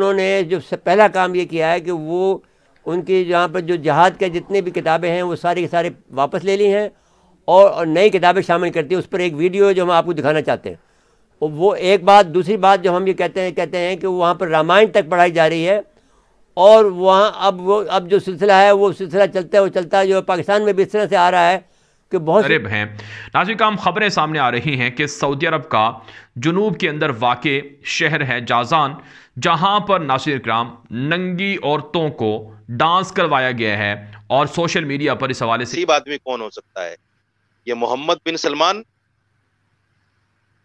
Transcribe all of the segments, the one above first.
उन्होंने जो पहला काम ये किया है कि वो उनकी जहाँ पर जो जहाद के जितने भी किताबें हैं वो सारे के सारे वापस ले ली हैं और नई किताबें शामिल करती हैं उस पर एक वीडियो जो हम आपको दिखाना चाहते हैं वो एक बात दूसरी बात जो हम ये कहते हैं कहते हैं कि वहाँ पर रामायण तक पढ़ाई जा रही है और वहाँ अब वो अब जो सिलसिला है वो सिलसिला चलता है वो चलता है जो पाकिस्तान में भी इस तरह से आ रहा है कि बहुत अरब हैं नाजिक आम खबरें सामने आ रही हैं कि सऊदी अरब का जुनूब के अंदर वाक़ शहर है जाजान जहां पर नासिर क्राम नंगी औरतों को डांस करवाया गया है और सोशल मीडिया पर इस हवाले से आदमी कौन हो सकता है ये मोहम्मद बिन सलमान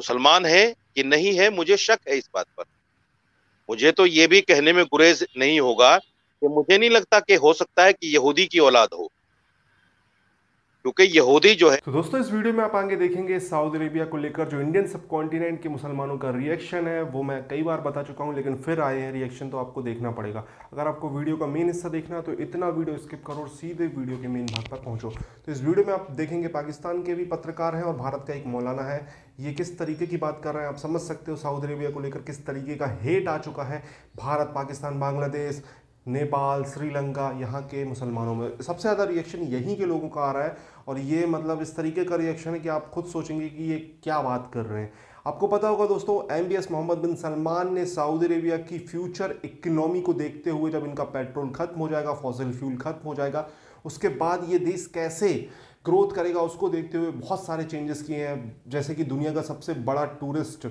मुसलमान है कि नहीं है मुझे शक है इस बात पर मुझे तो ये भी कहने में गुरेज नहीं होगा कि मुझे नहीं लगता कि हो सकता है कि यहूदी की औलाद हो क्योंकि यहूदी जो है तो दोस्तों इस वीडियो में आप आगे देखेंगे सऊदी अरेबिया को लेकर जो इंडियन सब कॉन्टिनेंट के मुसलमानों का रिएक्शन है वो मैं कई बार बता चुका हूँ लेकिन फिर आए हैं रिएक्शन तो आपको देखना पड़ेगा अगर आपको वीडियो का मेन हिस्सा देखना तो इतना वीडियो स्किप करो और सीधे वीडियो के मेन भाग पर पहुँचो तो इस वीडियो में आप देखेंगे पाकिस्तान के भी पत्रकार हैं और भारत का एक मौलाना है ये किस तरीके की बात कर रहे हैं आप समझ सकते हो सऊदी अरेबिया को लेकर किस तरीके का हेट आ चुका है भारत पाकिस्तान बांग्लादेश नेपाल श्रीलंका यहाँ के मुसलमानों में सबसे ज़्यादा रिएक्शन यहीं के लोगों का आ रहा है और ये मतलब इस तरीके का रिएक्शन है कि आप खुद सोचेंगे कि ये क्या बात कर रहे हैं आपको पता होगा दोस्तों एम मोहम्मद बिन सलमान ने सऊदी अरेबिया की फ्यूचर इकोनॉमी को देखते हुए जब इनका पेट्रोल खत्म हो जाएगा फॉसिल फ्यूल खत्म हो जाएगा उसके बाद ये देश कैसे ग्रोथ करेगा उसको देखते हुए बहुत सारे चेंजेस किए हैं जैसे कि दुनिया का सबसे बड़ा टूरिस्ट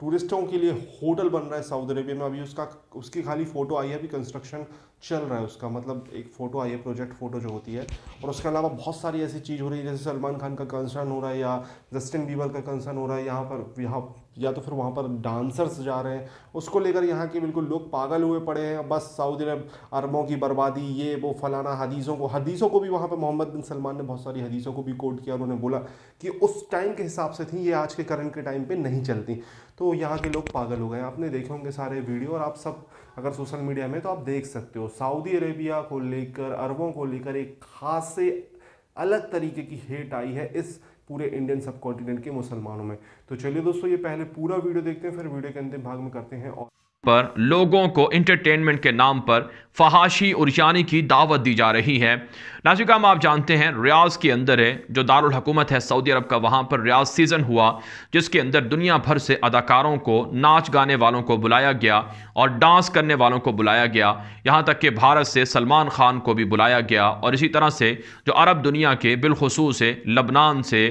टूरिस्टों के लिए होटल बन रहा है सऊदी अरेबिया में अभी उसका उसकी खाली फ़ोटो आई है अभी कंस्ट्रक्शन चल रहा है उसका मतलब एक फ़ोटो आई है प्रोजेक्ट फ़ोटो जो होती है और उसके अलावा बहुत सारी ऐसी चीज़ हो रही है जैसे सलमान खान का कंसर्न हो रहा है या जस्टिन बीबर का कंसर्न हो रहा है यहाँ पर यहाँ या तो फिर वहाँ पर डांसर्स जा रहे हैं उसको लेकर यहाँ के बिल्कुल लोग पागल हुए पड़े हैं बस सऊदी अरब अरबों की बर्बादी ये वो फलाना हदीसों को हदीसों को भी वहाँ पर मोहम्मद बिन सलमान ने बहुत सारी हदीसों को भी कोट किया उन्होंने बोला कि उस टाइम के हिसाब से थी ये आज के करंट के टाइम पर नहीं चलती तो यहाँ के लोग पागल हो गए आपने देखे होंगे सारे वीडियो और आप सब अगर सोशल मीडिया में तो आप देख सकते हो सऊदी अरेबिया को लेकर अरबों को लेकर एक खास से अलग तरीके की हेट आई है इस पूरे इंडियन सब कॉन्टिनेंट के मुसलमानों में तो चलिए दोस्तों ये पहले पूरा वीडियो देखते हैं फिर वीडियो के अंतिम भाग में करते हैं और पर लोगों को इंटरटेनमेंट के नाम पर फहाशी और यानी की दावत दी जा रही है हम आप जानते हैं रियाज के अंदर है जो दारुल हकूमत है सऊदी अरब का वहाँ पर रियाज सीज़न हुआ जिसके अंदर दुनिया भर से अदाकारों को नाच गाने वालों को बुलाया गया और डांस करने वालों को बुलाया गया यहाँ तक कि भारत से सलमान खान को भी बुलाया गया और इसी तरह से जो अरब दुनिया के बिलखसूस है लबनान से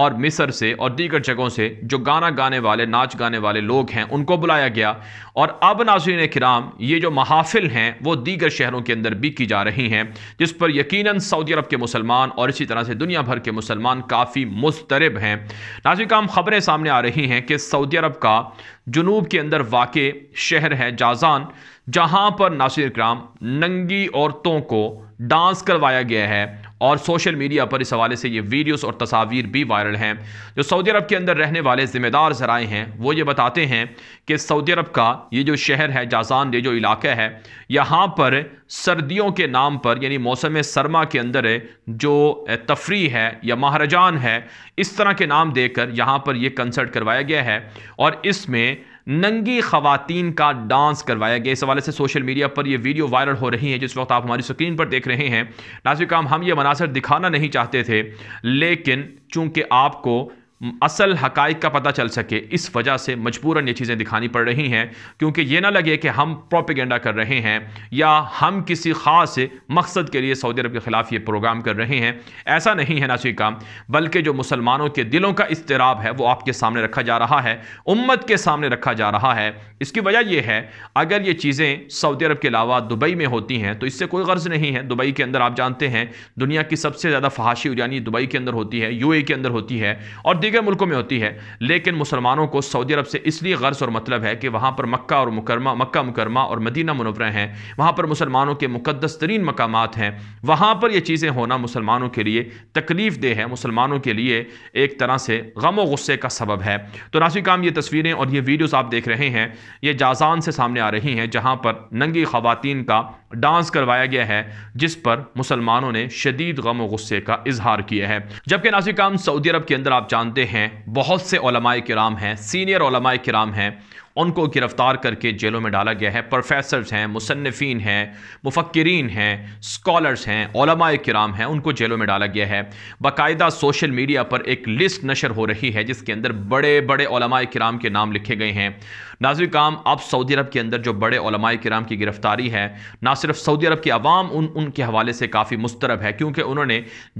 और मिसर से और दीगर जगहों से जो गाना गाने वाले नाच गाने वाले लोग हैं उनको बुलाया गया और और अब नाजीन कराम ये जो महाफिल हैं वो दीगर शहरों के अंदर भी की जा रही हैं जिस पर यकीनन सऊदी अरब के मुसलमान और इसी तरह से दुनिया भर के मुसलमान काफ़ी मुस्तरब हैं नाजी काम खबरें सामने आ रही हैं कि सऊदी अरब का जनूब के अंदर वाक़ शहर है जाज़ान जहाँ पर नासिर इक्राम नंगी औरतों को डांस करवाया गया है और सोशल मीडिया पर इस हवाले से ये वीडियोस और तस्वीर भी वायरल हैं जो सऊदी अरब के अंदर रहने वाले ज़िम्मेदार ज़राए हैं वो ये बताते हैं कि सऊदी अरब का ये जो शहर है जाज़ान ये जो इलाका है यहाँ पर सर्दियों के नाम पर यानी मौसम सरमा के अंदर जो तफरी है या महाराजान है इस तरह के नाम देकर यहाँ पर यह कंसर्ट करवाया गया है और इसमें नंगी खातन का डांस करवाया गया इस हवाले से सोशल मीडिया पर यह वीडियो वायरल हो रही है जिस वक्त आप हमारी स्क्रीन पर देख रहे हैं नाजिक काम हम ये मनासर दिखाना नहीं चाहते थे लेकिन चूंकि आपको असल हकाइक का पता चल सके इस वजह से मजबूरन ये चीज़ें दिखानी पड़ रही हैं क्योंकि ये ना लगे कि हम प्रोपिगेंडा कर रहे हैं या हम किसी ख़ास मकसद के लिए सऊदी अरब के ख़िलाफ़ ये प्रोग्राम कर रहे हैं ऐसा नहीं है नासी का बल्कि जो मुसलमानों के दिलों का इसतराब है वो आपके सामने रखा जा रहा है उम्मत के सामने रखा जा रहा है इसकी वजह यह है अगर ये चीज़ें सऊदी अरब के अलावा दुबई में होती हैं तो इससे कोई गर्ज नहीं है दुबई के अंदर आप जानते हैं दुनिया की सबसे ज़्यादा फहाशी उजानी दुबई के अंदर होती है यू के अंदर होती है और दीगर मुल्कों में होती है लेकिन मुसलमानों को सऊदी अरब से इसलिए गर्ज और मतलब है कि वहाँ पर मक्का और मुकरमा मक्का मुकरमा और मदीना मनवर हैं वहाँ पर मुसलमानों के मुकदस तरीन मकाम हैं वहाँ पर ये चीज़ें होना मुसलमानों के लिए तकलीफ देह है मुसलमानों के लिए एक तरह से गम व गुस्से का सबब है तो नासिक काम ये तस्वीरें और ये वीडियोज़ आप देख रहे हैं ये जाजान से सामने आ रही हैं जहाँ पर नंगी खुवान का डांस करवाया गया है जिस पर मुसलमानों ने शदीद गम गुस्से का इजहार किया है जबकि नासिक काम सऊदी अरब के अंदर आप जानते हैं बहुत से ओलमाए कराम हैं सीनियर ओलमाए कराम हैं उनको गिरफ़्तार करके जेलों में डाला गया है प्रोफेसर हैं मुसनफ़ीन हैं मुफक्रीन हैं स्कॉलर्स हैं कराम हैं उनको जेलों में डाला गया है बाकायदा सोशल मीडिया पर एक लिस्ट नशर हो रही है जिसके अंदर बड़े बड़े कराम के नाम लिखे गए हैं नाजिक काम अब सऊदी अरब के अंदर जो बड़े कराम की गिरफ़्तारी है ना सिर्फ सऊदी अरब की आवाम उन उनके हवाले से काफ़ी मुस्तरब है क्योंकि उन्होंने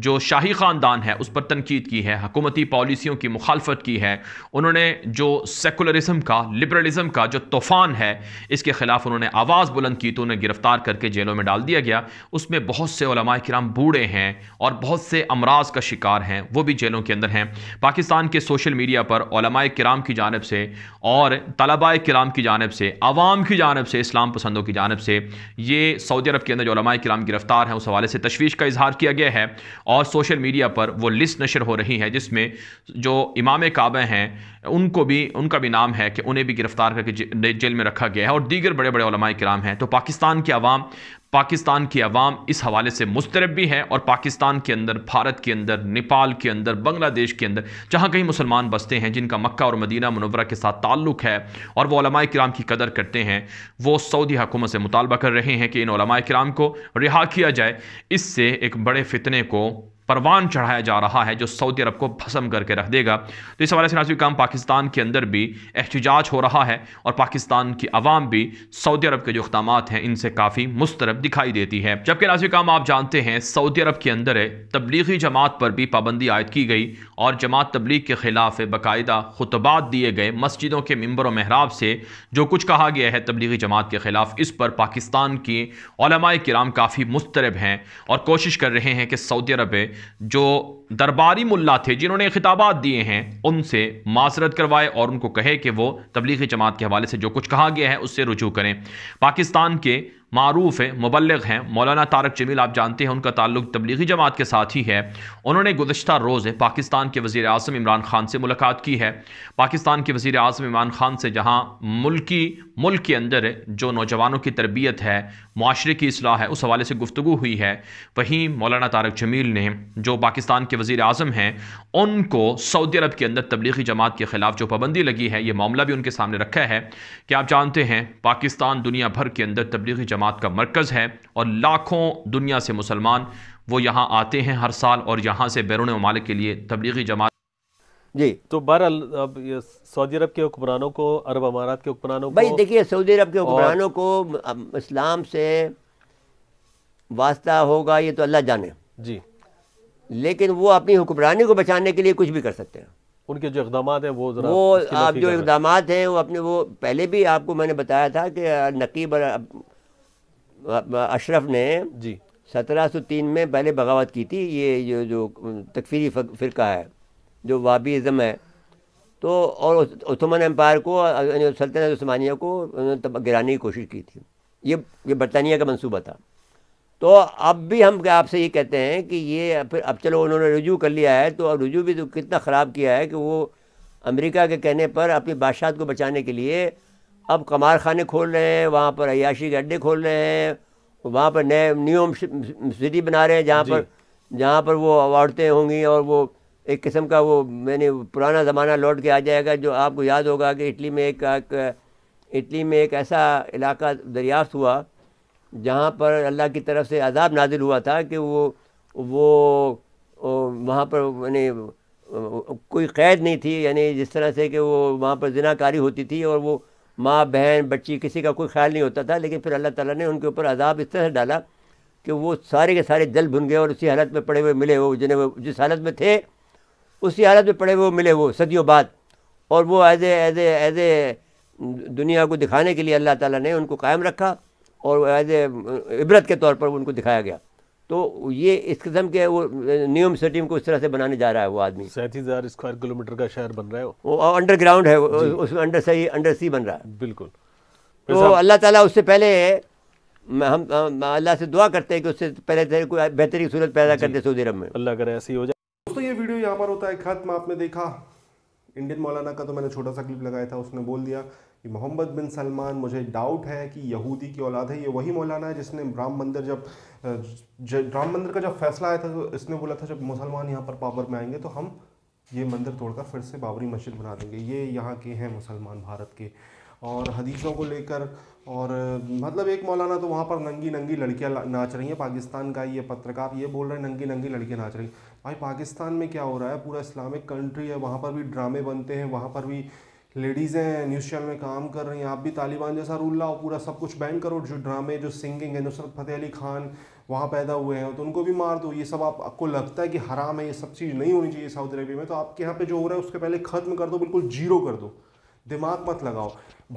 जो शाही ख़ानदान है उस पर तनकीद की है हकूमती पॉलिसियों की मुखालफत की है उन्होंने जो सेकुलरिज्म का लिबरल टेररिज्म का जो तूफ़ान है इसके ख़िलाफ़ उन्होंने आवाज़ बुलंद की तो उन्हें गिरफ़्तार करके जेलों में डाल दिया गया उसमें बहुत से कराम बूढ़े हैं और बहुत से अमराज का शिकार हैं वो भी जेलों के अंदर हैं पाकिस्तान के सोशल मीडिया पर कराम की जानब से और तलबा कराम की जानब से आवाम की जानब से इस्लाम पसंदों की जानब से ये सऊदी अरब के अंदर जो कराम गिरफ़्तार हैं उस हवाले से तशवीश का इजहार किया गया है और सोशल मीडिया पर वो लिस्ट नशर हो रही है जिसमें जो इमाम काबे हैं उनको भी उनका भी नाम है कि उन्हें भी गिरफ्तार गिरफ्तार करके जेल में रखा गया है और दीगर बड़े बड़े ओलमाए कराम हैं तो पाकिस्तान की आवाम पाकिस्तान की आवाम इस हवाले से मुस्तरब भी है और पाकिस्तान के अंदर भारत के अंदर नेपाल के अंदर बांग्लादेश के अंदर जहाँ कहीं मुसलमान बसते हैं जिनका मक्का और मदीना मनवरा के साथ ताल्लुक़ है और वो वह कराम की कदर करते हैं वो सऊदी हुकूमत से मुतालबा कर रहे हैं कि इन कराम को रिहा किया जाए इससे एक बड़े फितने को परवान चढ़ाया जा रहा है जो सऊदी अरब को भसम करके रख देगा तो इस हवाले से नाजुक काम पाकिस्तान के अंदर भी एहतजाज हो रहा है और पाकिस्तान की आवाम भी सऊदी अरब के जो इकदाम हैं इनसे काफ़ी मुस्तरब दिखाई देती है जबकि नाजुक काम आप जानते हैं सऊदी अरब के अंदर तबलीगी जमात पर भी पाबंदी आयद की गई और जमात तबलीग के ख़िलाफ़ बाकायदा खुतबात दिए गए मस्जिदों के मंबर व महराब से जो कुछ कहा गया है तबलीगी जमात के ख़िलाफ़ इस पर पाकिस्तान की कराम काफ़ी मुस्तरब हैं और कोशिश कर रहे हैं कि सऊदी अरब जो दरबारी मुल्ला थे जिन्होंने खिताबात दिए हैं उनसे माजरत करवाए और उनको कहे कि वो तबलीगी जमात के हवाले से जो कुछ कहा गया है उससे रुजू करें पाकिस्तान के मरूफ़ हैं मुबलग हैं मौलाना तारक जमील आप जानते हैं उनका ताल्लुक तबलीगी जमात के साथ ही है उन्होंने गुजशत रोज़ पाकिस्तान के वज़ी अजम इमरान खान से मुलाकात की है पाकिस्तान के वज़ी अजम इमरान खान से जहाँ मुल्की मुल्क के अंदर जो नौजवानों की तरबियत है माशरे की असलाह है उस हवाले से गुफ्तु हुई है वहीं मौलाना तारक जमील ने जो पाकिस्तान के वज़ी अजम हैं उनको सऊदी अरब के अंदर तबलीगी जमात के ख़िलाफ़ जो पाबंदी लगी है ये मामला भी उनके सामने रखा है कि आप जानते हैं पाकिस्तान दुनिया भर के अंदर तबलीगी जमात का मरकज़ है और लाखों दुनिया से मुसलमान वो यहाँ आते हैं हर साल और यहाँ से बैरून ममालिक के लिए तबलीगी जमात जी तो बहरहाल अब सऊदी अरब के हुक्मरानों को अरब अमारात के हुक्मरानों को भाई देखिए सऊदी अरब के हुक्मरानों को इस्लाम से वास्ता होगा ये तो अल्लाह जाने जी लेकिन वो अपनी हुक्मरानी को बचाने के लिए कुछ भी कर सकते हैं उनके जो इकदाम हैं वो वो आप जो इकदाम हैं वो अपने वो पहले भी आपको मैंने बताया था कि नकीब अशरफ ने जी सत्रह सौ तीन में पहले बगावत की थी ये जो जो तकफीरी फ़िरका है जो वाबीज़म है तो और ओथमान एम्पायर को सल्तनत स्मानिया को गिराने की कोशिश की थी ये ये बरतानिया का मंसूबा था तो अब भी हम आपसे ये कहते हैं कि ये फिर अब चलो उन्होंने रुजू कर लिया है तो अब रुजू भी तो कितना ख़राब किया है कि वो अमेरिका के कहने पर अपनी बादशाह को बचाने के लिए अब कमार खाने खोल रहे हैं वहाँ पर अयाशी के अड्डे खोल रहे हैं वहाँ पर नए नियम सिटी बना रहे हैं जहाँ पर जहाँ पर वो औरतें होंगी और वो एक किस्म का वो मैंने पुराना ज़माना लौट के आ जाएगा जो आपको याद होगा कि इटली में एक, एक इटली में एक ऐसा इलाका दरियाफ्त हुआ जहाँ पर अल्लाह की तरफ से अजाब नाजिल हुआ था कि वो वो वहाँ पर मैंने कोई क़ैद नहीं थी यानी जिस तरह से कि वो वहाँ पर जिनाकारी होती थी और वो माँ बहन बच्ची किसी का कोई ख्याल नहीं होता था लेकिन फिर अल्लाह ताला ने उनके ऊपर अजाब इस तरह से डाला कि वो सारे के सारे जल भुन गए और उसी हालत में पड़े हुए मिले वो जिन्हें वो जिस हालत में थे उसी हालत में पड़े हुए मिले वो सदियों बाद और वो एज एज एज ए दुनिया को दिखाने के लिए अल्लाह ताला ने उनको कायम रखा और एज ए इबरत के तौर पर उनको दिखाया गया तो ये इस किस्म के वो नियम सिटी को इस तरह से बनाने जा रहा है वो आदमी सैंतीस हज़ार स्क्वायर किलोमीटर का शहर बन रहा है वो अंडरग्राउंड है उसमें अंडर सही अंडर सी बन रहा है बिल्कुल तो अल्लाह ताला उससे पहले हम, अल्लाह से दुआ करते हैं कि उससे पहले कोई बेहतरीन सूरत पैदा कर दे सऊदी अरब में अल्लाह करे ऐसी हो जाए दोस्तों ये वीडियो यहाँ पर होता है खत्म आपने देखा इंडियन मौलाना का तो मैंने छोटा सा क्लिप लगाया था उसने बोल दिया कि मोहम्मद बिन सलमान मुझे डाउट है कि यहूदी की औलाद है ये वही मौलाना है जिसने राम मंदिर जब राम मंदिर का जब फैसला आया था तो इसने बोला था जब मुसलमान यहाँ पर पावर में आएंगे तो हम ये मंदिर तोड़कर फिर से बाबरी मस्जिद बना देंगे ये यहाँ के हैं मुसलमान भारत के और हदीसों को लेकर और मतलब एक मौलाना तो वहाँ पर नंगी नंगी लड़कियाँ नाच रही हैं पाकिस्तान का ये पत्रकार ये बोल रहे हैं नंगी नंगी लड़कियाँ नाच रही भाई पाकिस्तान में क्या हो रहा है पूरा इस्लामिक कंट्री है वहाँ पर भी ड्रामे बनते हैं वहाँ पर भी लेडीज़ हैं न्यूज़ चैनल में काम कर रही हैं आप भी तालिबान जैसा रूल लाओ पूरा सब कुछ बैन करो जो ड्रामे जो सिंगिंग है नुसरत फतेह अली खान वहाँ पैदा हुए हैं तो उनको भी मार दो ये सब आप, आपको लगता है कि हराम है ये सब चीज़ नहीं होनी चाहिए सऊदी अरबिया में तो आपके यहाँ पे जो हो रहा है उसके पहले ख़त्म कर दो बिल्कुल जीरो कर दो दिमाग मत लगाओ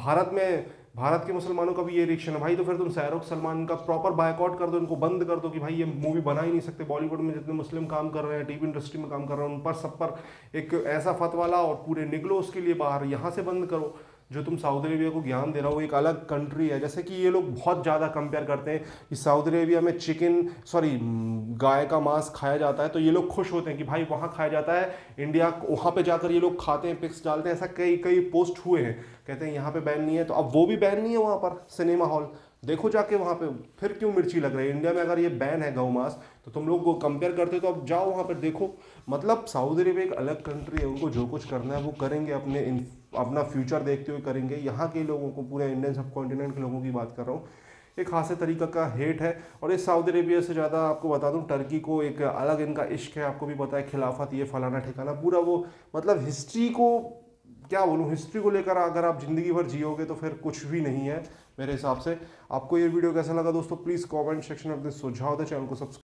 भारत में भारत के मुसलमानों का भी ये रिएक्शन है भाई तो फिर तुम शाहरुख सलमान का प्रॉपर बायकॉट कर दो इनको बंद कर दो कि भाई ये मूवी बना ही नहीं सकते बॉलीवुड में जितने मुस्लिम काम कर रहे हैं टीवी इंडस्ट्री में काम कर रहे हैं उन पर सब पर एक ऐसा फतवाला और पूरे निकलो उसके लिए बाहर यहाँ से बंद करो जो तुम सऊदी अरेबिया को ज्ञान दे रहा हो एक अलग कंट्री है जैसे कि ये लोग बहुत ज़्यादा कंपेयर करते हैं कि सऊदी अरेबिया में चिकन सॉरी गाय का मांस खाया जाता है तो ये लोग खुश होते हैं कि भाई वहाँ खाया जाता है इंडिया वहाँ पे जाकर ये लोग खाते हैं पिक्स डालते हैं ऐसा कई कई पोस्ट हुए हैं कहते हैं यहाँ पर बैन नहीं है तो अब वो भी बैन नहीं है वहाँ पर सिनेमा हॉल देखो जाके वहाँ पे फिर क्यों मिर्ची लग रही है इंडिया में अगर ये बैन है गौ मांस तो तुम लोग को कंपेयर करते हो तो अब जाओ वहाँ पर देखो मतलब सऊदी अरेबिया एक अलग कंट्री है उनको जो कुछ करना है वो करेंगे अपने अपना फ्यूचर देखते हुए करेंगे यहाँ के लोगों को पूरे इंडियन सब कॉन्टिनेंट के लोगों की बात कर रहा हूँ एक खास तरीका का हेट है और ये सऊदी अरेबिया से ज़्यादा आपको बता दूँ टर्की को एक अलग इनका इश्क है आपको भी पता है खिलाफत ये फलाना ठिकाना पूरा वो मतलब हिस्ट्री को क्या बोलूँ हिस्ट्री को लेकर अगर आप ज़िंदगी भर जियोगे तो फिर कुछ भी नहीं है मेरे हिसाब से आपको ये वीडियो कैसा लगा दोस्तों प्लीज़ कमेंट सेक्शन में अपने सुझाव दें चैनल को सब्सक्राइब